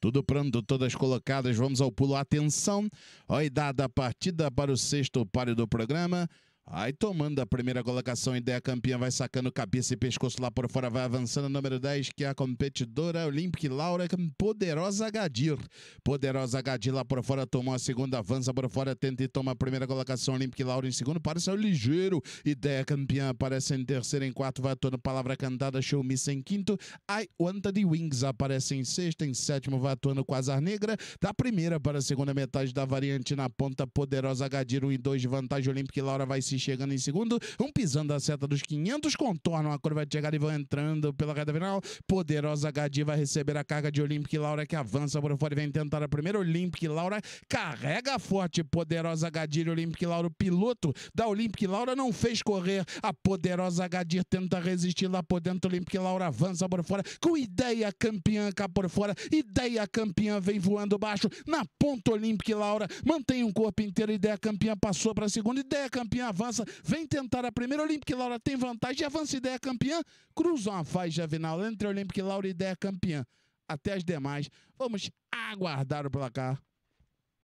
Tudo pronto, todas colocadas, vamos ao pulo. Atenção, oi dada a partida para o sexto páreo do programa. Aí tomando a primeira colocação, ideia campeã, vai sacando cabeça e pescoço lá por fora, vai avançando. Número 10, que é a competidora Olympic Laura, poderosa Gadir. Poderosa Gadir lá por fora, tomou a segunda, avança por fora, tenta e toma a primeira colocação. Olympic Laura em segundo, pareceu ligeiro. Ideia campeã, aparece em terceiro, em quarto, vai atuando palavra cantada, show miss em quinto. I Want the Wings aparece em sexto, em sétimo, vai atuando Quasar Negra. Da primeira para a segunda metade da variante na ponta, poderosa Gadir, 1 um e 2 de vantagem. Olympic Laura vai chegando em segundo, um pisando a seta dos 500, contornam a curva de chegada e vão entrando pela reta final. Poderosa Gadi vai receber a carga de Olympic Laura que avança por fora e vem tentar a primeira. Olympic Laura carrega forte, poderosa Gadir. Olympic Laura, o piloto da Olympic Laura não fez correr. A poderosa Gadir tenta resistir lá por dentro. Olympic Laura avança por fora com ideia campeã cá por fora. Ideia campeã vem voando baixo na ponta Olympic Laura. Mantém um corpo inteiro. Ideia campeã passou para a segunda. Ideia campeã avança, vem tentar a primeira. Olympic Laura tem vantagem, avança ideia campeã, cruzam a faixa final entre Olympic Laura e ideia campeã. Até as demais, vamos aguardar o placar